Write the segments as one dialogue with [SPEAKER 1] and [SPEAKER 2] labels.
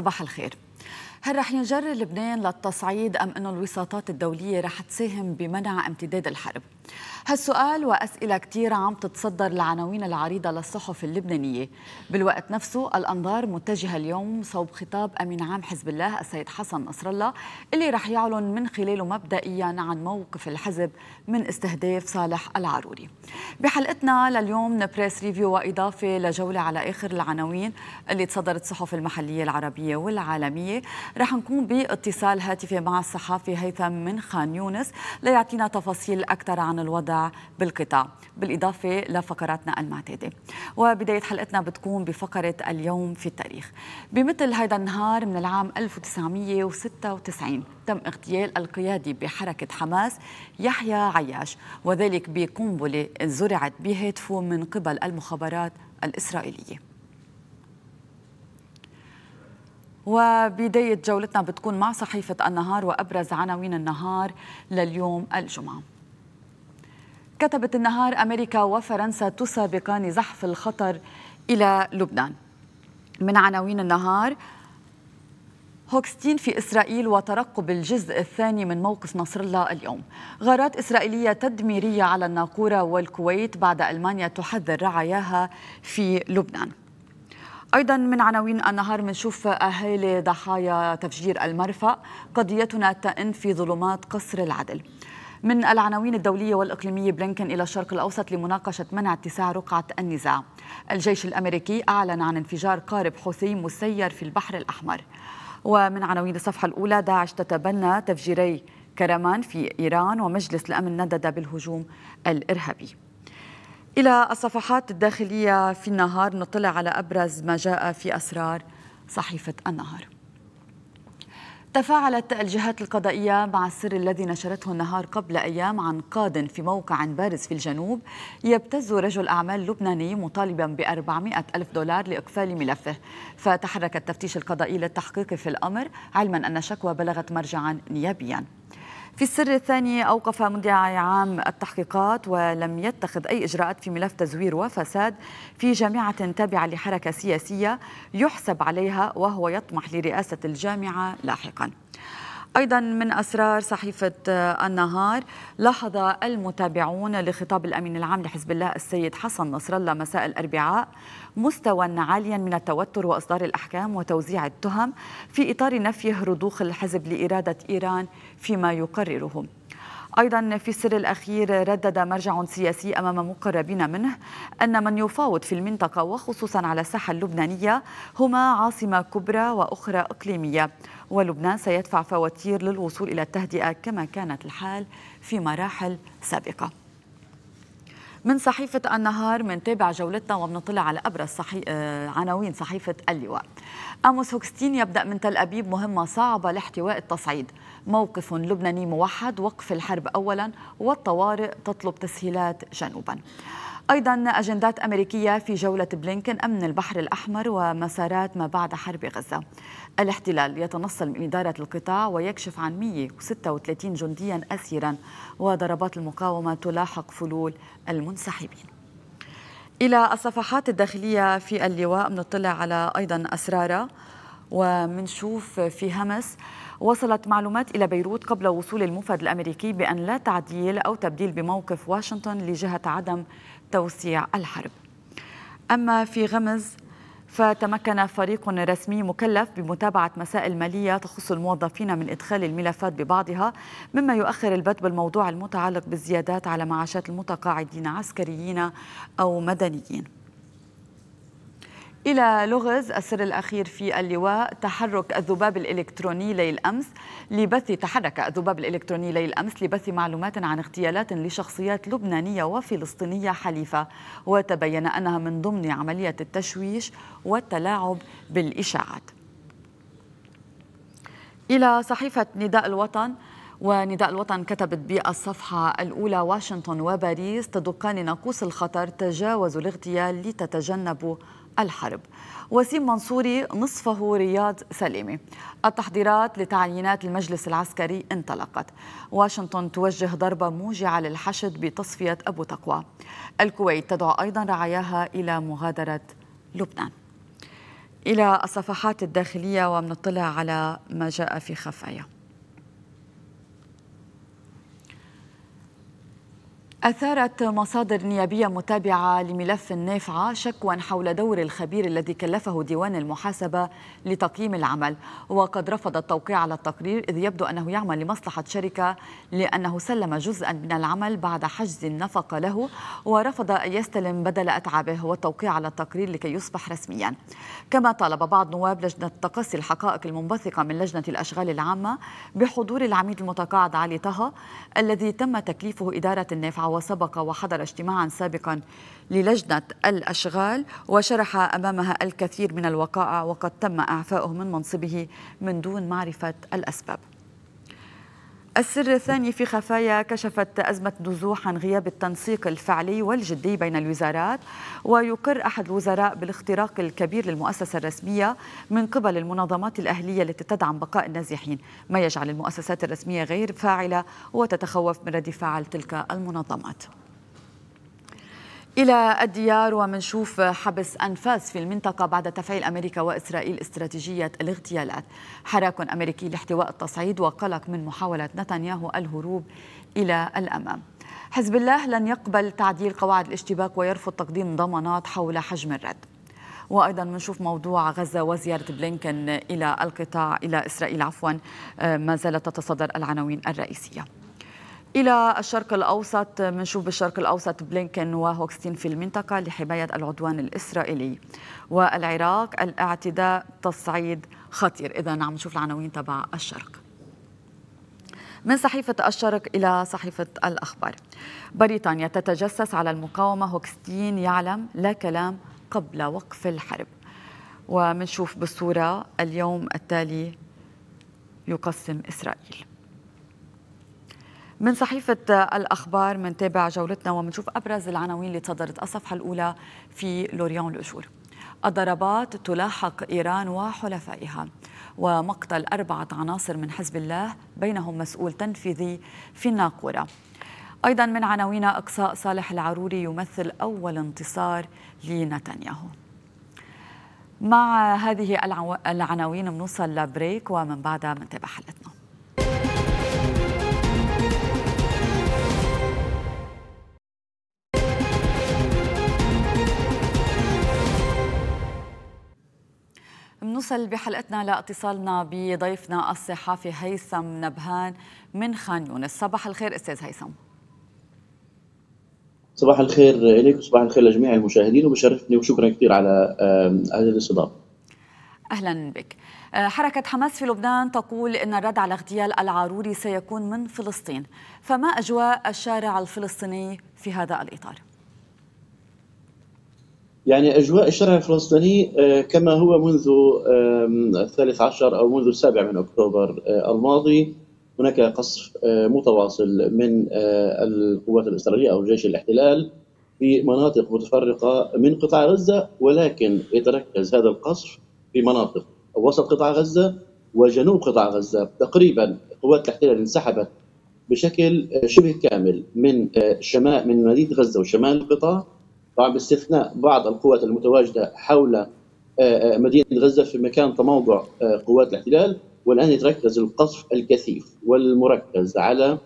[SPEAKER 1] صباح الخير هل رح ينجر لبنان للتصعيد أم أن الوساطات الدولية رح تساهم بمنع امتداد الحرب؟ هالسؤال وأسئلة كثيرة عم تتصدر العناوين العريضة للصحف اللبنانية بالوقت نفسه الأنظار متجهة اليوم صوب خطاب أمين عام حزب الله السيد حسن نصر الله اللي رح يعلن من خلاله مبدئيا عن موقف الحزب من استهداف صالح العروري بحلقتنا لليوم نبريس ريفيو وإضافة لجولة على آخر العناوين اللي تصدرت الصحف المحلية العربية والعالمية رح نكون باتصال هاتفي مع الصحافي هيثم من خان يونس ليعطينا تفاصيل أكثر عن الوضع بالقطاع بالإضافة لفقراتنا المعتادة وبداية حلقتنا بتكون بفقرة اليوم في التاريخ بمثل هذا النهار من العام 1996 تم اغتيال القيادي بحركة حماس يحيى عياش وذلك بقنبلة زرعت بهاتفه من قبل المخابرات الإسرائيلية وبداية جولتنا بتكون مع صحيفة النهار وأبرز عناوين النهار لليوم الجمعة كتبت النهار أمريكا وفرنسا تسابقان زحف الخطر إلى لبنان من عناوين النهار هوكستين في إسرائيل وترقب الجزء الثاني من موقف نصر الله اليوم غارات إسرائيلية تدميرية على الناقورة والكويت بعد ألمانيا تحذر رعاياها في لبنان أيضا من عناوين النهار منشوف أهالي ضحايا تفجير المرفأ قضيتنا تئن في ظلمات قصر العدل من العناوين الدولية والإقليمية بلينكن إلى الشرق الأوسط لمناقشة منع اتساع رقعة النزاع الجيش الأمريكي أعلن عن انفجار قارب حوثي مسير في البحر الأحمر ومن عناوين الصفحة الأولى داعش تتبنى تفجيري كرمان في إيران ومجلس الأمن ندد بالهجوم الإرهابي إلى الصفحات الداخلية في النهار نطلع على أبرز ما جاء في أسرار صحيفة النهار تفاعلت الجهات القضائية مع السر الذي نشرته النهار قبل أيام عن قاد في موقع بارز في الجنوب يبتز رجل أعمال لبناني مطالبا ب ألف دولار لإقفال ملفه فتحرك التفتيش القضائي للتحقيق في الأمر علما أن شكوى بلغت مرجعا نيابيا في السر الثاني أوقف مدعي عام التحقيقات ولم يتخذ أي إجراءات في ملف تزوير وفساد في جامعة تابعة لحركة سياسية يحسب عليها وهو يطمح لرئاسة الجامعة لاحقاً أيضا من أسرار صحيفة آه، النهار لاحظ المتابعون لخطاب الأمين العام لحزب الله السيد حسن نصر الله مساء الأربعاء مستوى عاليا من التوتر وإصدار الأحكام وتوزيع التهم في إطار نفيه رضوخ الحزب لإرادة إيران فيما يقرره أيضا في السر الأخير ردد مرجع سياسي أمام مقربين منه أن من يفاوض في المنطقة وخصوصا على الساحة اللبنانية هما عاصمة كبرى وأخرى إقليمية ولبنان سيدفع فواتير للوصول إلى التهدئة كما كانت الحال في مراحل سابقة من صحيفة النهار منتابع جولتنا وبنطلع على أبرز صحي... آه، عناوين صحيفة اللواء أموس هوكستين يبدأ من تل أبيب مهمة صعبة لاحتواء التصعيد موقف لبناني موحد وقف الحرب أولا والطوارئ تطلب تسهيلات جنوبا أيضا أجندات أمريكية في جولة بلينكن أمن البحر الأحمر ومسارات ما بعد حرب غزة الاحتلال يتنصل من إدارة القطاع ويكشف عن 136 جنديا أسيرا وضربات المقاومة تلاحق فلول المنسحبين إلى الصفحات الداخلية في اللواء بنطلع على أيضا أسرارة ومنشوف في همس وصلت معلومات إلى بيروت قبل وصول المفد الأمريكي بأن لا تعديل أو تبديل بموقف واشنطن لجهة عدم توسيع الحرب أما في غمز فتمكن فريق رسمي مكلف بمتابعة مسائل مالية تخص الموظفين من إدخال الملفات ببعضها مما يؤخر البدء بالموضوع المتعلق بالزيادات على معاشات المتقاعدين عسكريين أو مدنيين إلى لغز السر الأخير في اللواء تحرك الذباب الإلكتروني ليل أمس لبث تحرك الذباب الإلكتروني ليل أمس لبث معلومات عن اغتيالات لشخصيات لبنانية وفلسطينية حليفة وتبين أنها من ضمن عملية التشويش والتلاعب بالإشاعات إلى صحيفة نداء الوطن ونداء الوطن كتبت بالصفحة الأولى واشنطن وباريس تدقان ناقوس الخطر تجاوزوا الاغتيال لتتجنبوا الحرب وسيم منصوري نصفه رياض سليمي التحضيرات لتعيينات المجلس العسكري انطلقت واشنطن توجه ضربة موجعة للحشد بتصفية أبو تقوى الكويت تدعو أيضا رعاياها إلى مغادرة لبنان إلى الصفحات الداخلية ومنطلع على ما جاء في خفايا أثارت مصادر نيابية متابعة لملف النافعة شكوى حول دور الخبير الذي كلفه ديوان المحاسبة لتقييم العمل وقد رفض التوقيع على التقرير إذ يبدو أنه يعمل لمصلحة شركة لأنه سلم جزءا من العمل بعد حجز النفقة له ورفض أن يستلم بدل أتعابه والتوقيع على التقرير لكي يصبح رسميا كما طالب بعض نواب لجنة تقصي الحقائق المنبثقة من لجنة الأشغال العامة بحضور العميد المتقاعد علي طه الذي تم تكليفه إدارة النافعة وسبق وحضر اجتماعا سابقا للجنة الأشغال وشرح أمامها الكثير من الوقائع وقد تم إعفاؤه من منصبه من دون معرفة الأسباب السر الثاني في خفايا كشفت أزمة نزوح عن غياب التنسيق الفعلي والجدي بين الوزارات ويقر أحد الوزراء بالاختراق الكبير للمؤسسة الرسمية من قبل المنظمات الأهلية التي تدعم بقاء النازحين ما يجعل المؤسسات الرسمية غير فاعلة وتتخوف من رد فعل تلك المنظمات إلى الديار ومنشوف حبس أنفاس في المنطقة بعد تفعيل أمريكا وإسرائيل استراتيجية الاغتيالات حراك أمريكي لاحتواء التصعيد وقلق من محاولة نتنياهو الهروب إلى الأمام حزب الله لن يقبل تعديل قواعد الاشتباك ويرفض تقديم ضمانات حول حجم الرد وايضا منشوف موضوع غزه وزياره بلينكن الى القطاع الى اسرائيل عفوا آه، ما زالت تتصدر العناوين الرئيسيه إلى الشرق الأوسط منشوف بالشرق الأوسط بلينكن وهوكستين في المنطقة لحماية العدوان الإسرائيلي والعراق الاعتداء تصعيد خطير إذا نعم نشوف العناوين تبع الشرق من صحيفة الشرق إلى صحيفة الأخبار بريطانيا تتجسس على المقاومة هوكستين يعلم لا كلام قبل وقف الحرب ومنشوف بالصورة اليوم التالي يقسم إسرائيل من صحيفة الأخبار منتابع جولتنا ومنشوف أبرز العناوين اللي تصدرت الصفحة الأولى في لوريون الأشور الضربات تلاحق إيران وحلفائها ومقتل أربعة عناصر من حزب الله بينهم مسؤول تنفيذي في الناقورة أيضا من عناوين إقصاء صالح العروري يمثل أول انتصار لنتنياهو مع هذه العناوين منوصل لبريك ومن بعدها منتابع حلقتنا نوصل بحلقتنا لاتصالنا بضيفنا الصحافي هيثم نبهان من خان يونس صباح الخير استاذ هيثم
[SPEAKER 2] صباح الخير اليك وصباح الخير لجميع المشاهدين وبشرفني وشكرا كثير على آه، هذه الاستضافه
[SPEAKER 1] اهلا بك آه، حركة حماس في لبنان تقول أن الرد على اغتيال العاروري سيكون من فلسطين فما أجواء الشارع الفلسطيني في هذا الإطار؟
[SPEAKER 2] يعني أجواء الشارع الفلسطيني آه، كما هو منذ الثالث عشر أو منذ السابع من أكتوبر آه، الماضي هناك قصف آه، متواصل من القوات الإسرائيلية أو جيش الاحتلال في مناطق متفرقة من قطاع غزة ولكن يتركز هذا القصف في مناطق وسط قطاع غزة وجنوب قطاع غزة تقريبا قوات الاحتلال انسحبت بشكل شبه كامل من شمال من مدينة غزة وشمال القطاع طبعا باستثناء بعض القوات المتواجده حول آه، آه، مدينه غزه في مكان تموضع آه، قوات الاحتلال والان يتركز القصف الكثيف والمركز على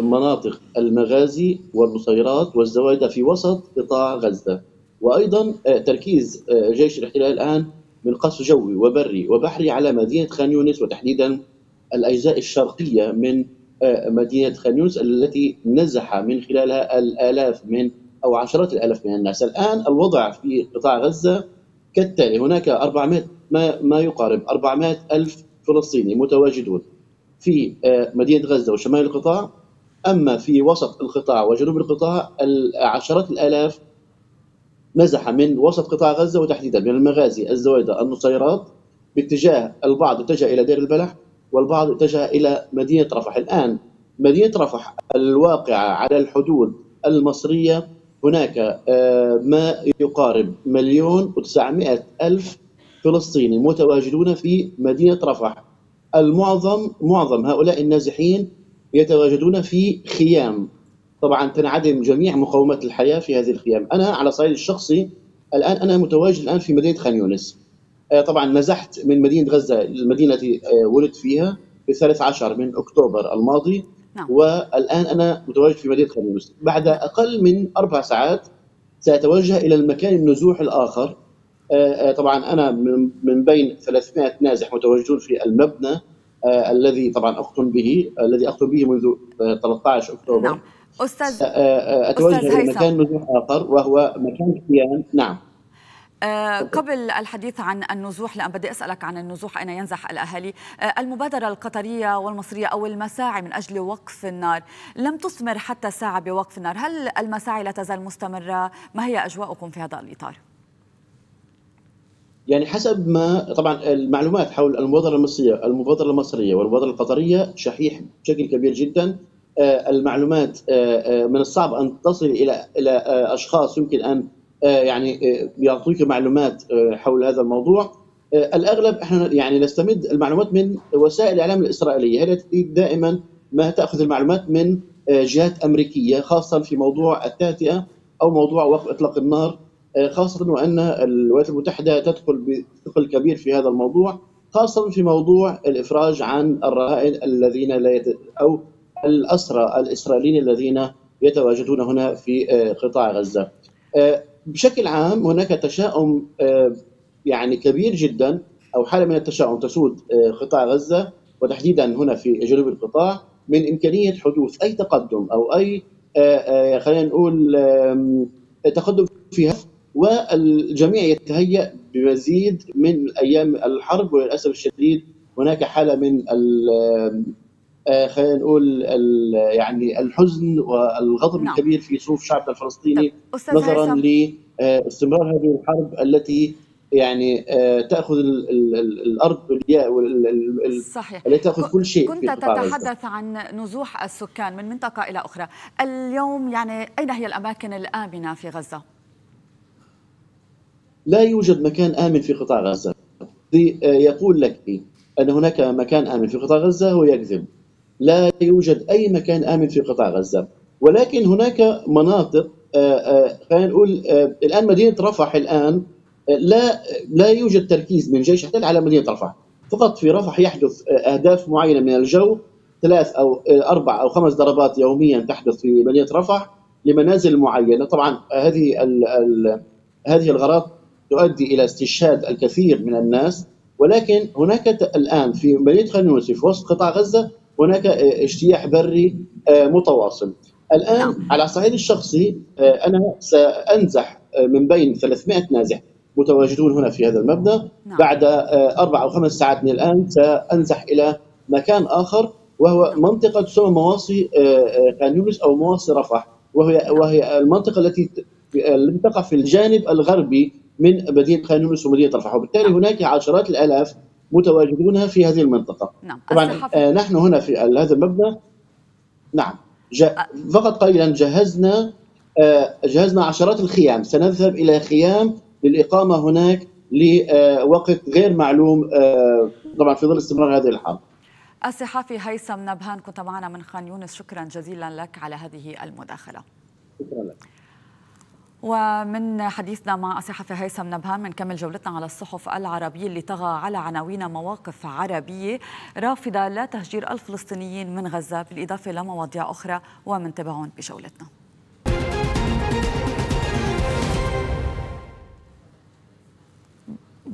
[SPEAKER 2] مناطق المغازي والبصيرات والزوائد في وسط قطاع غزه وايضا تركيز جيش الاحتلال الان من قصف جوي وبري وبحري على مدينه خان يونس وتحديدا الاجزاء الشرقيه من مدينه خان يونس التي نزح من خلالها الالاف من أو عشرات الآلاف من الناس الآن الوضع في قطاع غزة كالتالي هناك 400 ما, ما يقارب 400 ألف فلسطيني متواجدون في آه، مدينة غزة وشمال القطاع أما في وسط القطاع وجنوب القطاع عشرات الآلاف نزح من وسط قطاع غزة وتحديدا من المغازي الزويدة النصيرات باتجاه البعض اتجه إلى دير البلح والبعض اتجه إلى مدينة رفح الآن مدينة رفح الواقعة على الحدود المصرية هناك آه، ما يقارب مليون و900 ألف فلسطيني متواجدون في مدينة رفح المعظم معظم هؤلاء النازحين يتواجدون في خيام طبعا تنعدم جميع مقومات الحياة في هذه الخيام أنا على صعيد الشخصي الآن أنا متواجد الآن في مدينة خان يونس آه، طبعا نزحت من مدينة غزة المدينة التي آه، ولدت فيها في 13 من أكتوبر الماضي نعم. والآن أنا متواجد في مدينة خان يونس بعد أقل من أربع ساعات سأتوجه إلى المكان النزوح الآخر آه، آه، طبعا أنا من بين 300 نازح متواجدون في المبنى آه، الذي طبعا أختم به الذي أختم به منذ 13 أكتوبر نعم. أستاذ أتوجه أستاذ إلى مكان نزوح آخر وهو مكان كيان نعم
[SPEAKER 1] آه، قبل الحديث عن النزوح لأن بدي أسألك عن النزوح أين ينزح الأهالي آه، المبادرة القطرية والمصرية أو المساعي من أجل وقف النار لم تثمر حتى ساعة بوقف النار هل المساعي لا تزال مستمرة ما هي أجواؤكم في هذا الإطار؟
[SPEAKER 2] يعني حسب ما طبعا المعلومات حول المبادره المصريه المبادره المصريه والمبادره القطريه شحيح بشكل كبير جدا آه، المعلومات من الصعب ان تصل الى الى اشخاص يمكن ان آه، يعني آه، يعطيك معلومات آه، حول هذا الموضوع الاغلب احنا يعني نستمد المعلومات من وسائل الاعلام الاسرائيليه هي التي دائما ما تاخذ المعلومات من جهات امريكيه خاصه في موضوع التهدئه او موضوع وقف اطلاق النار خاصه وان الولايات المتحده تدخل بثقل كبير في هذا الموضوع خاصه في موضوع الافراج عن الرهائن الذين لا يت... او الاسرى الاسرائيليين الذين يتواجدون هنا في قطاع غزه. بشكل عام هناك تشاؤم آه، يعني كبير جدا او حاله من التشاؤم تسود آه، قطاع غزه وتحديدا هنا في جنوب القطاع من امكانيه حدوث اي تقدم او اي آه، خلينا نقول تقدم فيها والجميع يتهيأ بمزيد من ايام الحرب وللاسف الشديد هناك حاله من آه، خلينا نقول يعني الحزن والغضب نعم. الكبير في صفوف شعبنا الفلسطيني نظرا لاستمرار آه، هذه الحرب التي يعني آه، تاخذ الارض والياء صحيح التي تاخذ كل شيء كنت تتحدث
[SPEAKER 1] عن نزوح السكان من منطقه الى اخرى اليوم يعني اين هي الاماكن الامنه في غزه
[SPEAKER 2] لا يوجد مكان امن في قطاع غزه يقول لك ان هناك مكان امن في قطاع غزه هو يكذب لا يوجد أي مكان آمن في قطاع غزة ولكن هناك مناطق آه، آه، خلينا نقول آه، الآن مدينة رفح الآن لا لا يوجد تركيز من جيش الاحتلال على مدينة رفح فقط في رفح يحدث أهداف معينة من الجو ثلاث أو أربع أو خمس ضربات يوميا تحدث في مدينة رفح لمنازل معينة طبعا هذه الـ الـ هذه الغارات تؤدي إلى استشهاد الكثير من الناس ولكن هناك الآن في مدينة خان يونس في وسط قطاع غزة هناك آه، اجتياح بري آه، متواصل الان نعم. على الصعيد الشخصي آه، انا سانزح من بين 300 نازح متواجدون هنا في هذا المبنى نعم. بعد اربع او خمس ساعات من الان سانزح الى مكان اخر وهو منطقه تسمى مواصي خان يونس او مواصي رفح وهي وهي المنطقه التي التي تقع في الجانب الغربي من مدينه خان يونس ومدينه رفح وبالتالي نعم. هناك عشرات الالاف متواجدون في هذه المنطقه نعم. طبعا آه نحن هنا في هذا المبنى نعم ج... فقط قليلا جهزنا آه جهزنا عشرات الخيام سنذهب الى خيام للاقامه هناك لوقت غير معلوم آه طبعا في ظل استمرار هذه الحرب
[SPEAKER 1] الصحافي هيثم نبهان كنت معنا من خان يونس شكرا جزيلا لك على هذه المداخله شكرا لك ومن حديثنا مع الصحفي هيثم نبهان بنكمل جولتنا على الصحف العربية اللي طغى على عناوين مواقف عربية رافضة لا تهجير الفلسطينيين من غزة بالإضافة لمواضيع أخرى ومن تبعون بجولتنا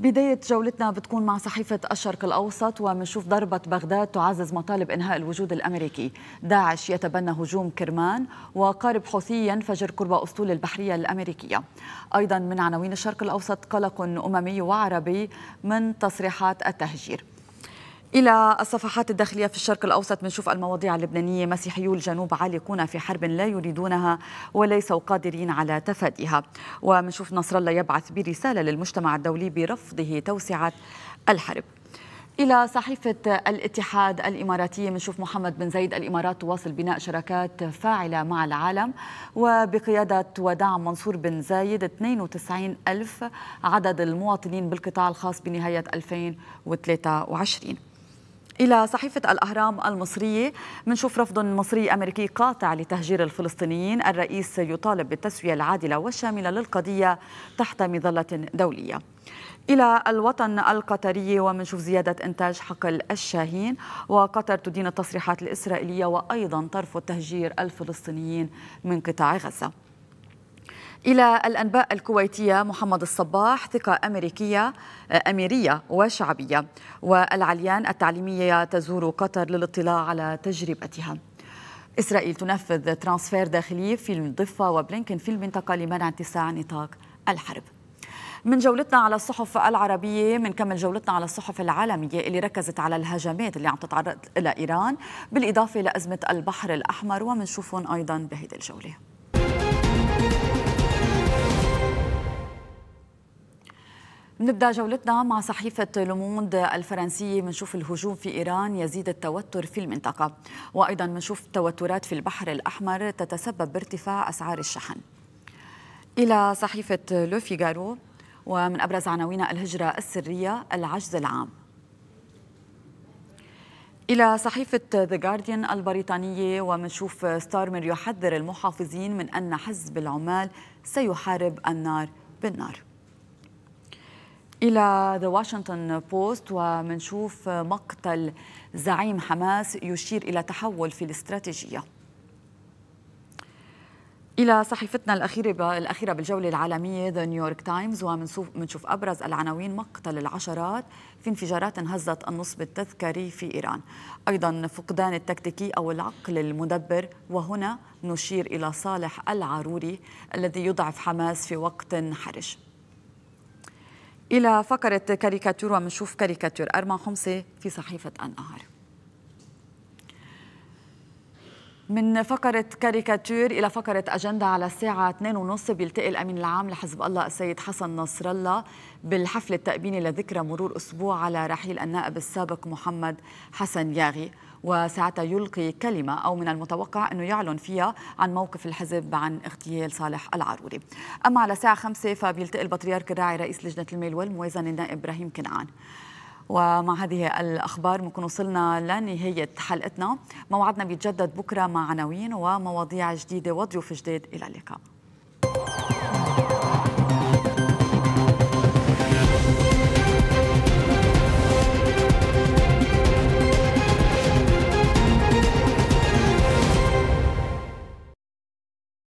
[SPEAKER 1] بداية جولتنا بتكون مع صحيفة الشرق الأوسط ومنشوف ضربة بغداد تعزز مطالب إنهاء الوجود الأمريكي داعش يتبنى هجوم كرمان وقارب حوثي ينفجر قرب أسطول البحرية الأمريكية أيضا من عناوين الشرق الأوسط قلق أممي وعربي من تصريحات التهجير إلى الصفحات الداخلية في الشرق الأوسط بنشوف المواضيع اللبنانية مسيحيو الجنوب عالقون في حرب لا يريدونها وليسوا قادرين على تفاديها وبنشوف نصر الله يبعث برسالة للمجتمع الدولي برفضه توسعة الحرب إلى صحيفة الاتحاد الإماراتية بنشوف محمد بن زيد الإمارات تواصل بناء شراكات فاعلة مع العالم وبقيادة ودعم منصور بن زايد 92 ألف عدد المواطنين بالقطاع الخاص بنهاية 2023 إلى صحيفة الأهرام المصرية منشوف رفض مصري أمريكي قاطع لتهجير الفلسطينيين الرئيس يطالب بالتسوية العادلة والشاملة للقضية تحت مظلة دولية إلى الوطن القطري ومنشوف زيادة إنتاج حقل الشاهين وقطر تدين التصريحات الإسرائيلية وأيضا ترفض تهجير الفلسطينيين من قطاع غزة إلى الأنباء الكويتية محمد الصباح ثقة أمريكية أميرية وشعبية والعليان التعليمية تزور قطر للاطلاع على تجربتها إسرائيل تنفذ ترانسفير داخلي في الضفة وبلينكن في المنطقة لمنع اتساع نطاق الحرب من جولتنا على الصحف العربية بنكمل جولتنا على الصحف العالمية اللي ركزت على الهجمات اللي عم تتعرض إلى إيران بالإضافة لأزمة البحر الأحمر ومنشوفهم أيضا بهيدي الجولة نبدا جولتنا مع صحيفه لوموند الفرنسيه منشوف الهجوم في ايران يزيد التوتر في المنطقه وايضا منشوف توترات في البحر الاحمر تتسبب بارتفاع اسعار الشحن الى صحيفه لو فيغارو ومن ابرز عناوين الهجره السريه العجز العام إلى صحيفة ذا جارديان البريطانية ومنشوف ستارمر يحذر المحافظين من أن حزب العمال سيحارب النار بالنار إلى ذا واشنطن بوست ومنشوف مقتل زعيم حماس يشير إلى تحول في الاستراتيجية إلى صحيفتنا الأخيرة الأخيرة بالجولة العالمية ذا نيويورك تايمز ومنشوف أبرز العناوين مقتل العشرات في انفجارات هزت النصب التذكاري في إيران أيضا فقدان التكتيكي أو العقل المدبر وهنا نشير إلى صالح العروري الذي يضعف حماس في وقت حرج إلى فقرة كاريكاتور ومنشوف كاريكاتور أرمى خمسة في صحيفة النهار من فقرة كاريكاتور إلى فقرة أجندة على الساعة 2:30 بيلتقي الأمين العام لحزب الله السيد حسن نصر الله بالحفل التأبيني لذكرى مرور أسبوع على رحيل النائب السابق محمد حسن ياغي وساعتها يلقي كلمة أو من المتوقع أنه يعلن فيها عن موقف الحزب عن اغتيال صالح العروري أما على الساعة 5 فبيلتقي البطريرك الراعي رئيس لجنة الميل والموازنة النائب إبراهيم كنعان ومع هذه الأخبار بنكون وصلنا لنهاية حلقتنا موعدنا بيتجدد بكرة مع عناوين ومواضيع جديدة وضيوف جديد إلى اللقاء